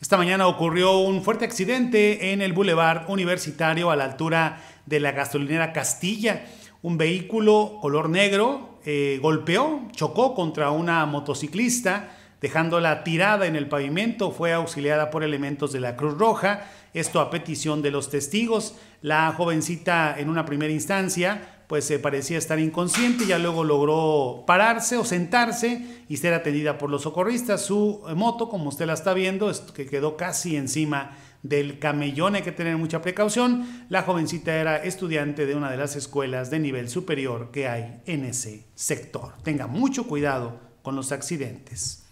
Esta mañana ocurrió un fuerte accidente en el Boulevard Universitario a la altura de la gasolinera Castilla. Un vehículo color negro eh, golpeó, chocó contra una motociclista Dejándola tirada en el pavimento, fue auxiliada por elementos de la Cruz Roja, esto a petición de los testigos. La jovencita en una primera instancia pues se eh, parecía estar inconsciente, ya luego logró pararse o sentarse y ser atendida por los socorristas. Su eh, moto, como usted la está viendo, que quedó casi encima del camellón, hay que tener mucha precaución. La jovencita era estudiante de una de las escuelas de nivel superior que hay en ese sector. Tenga mucho cuidado con los accidentes.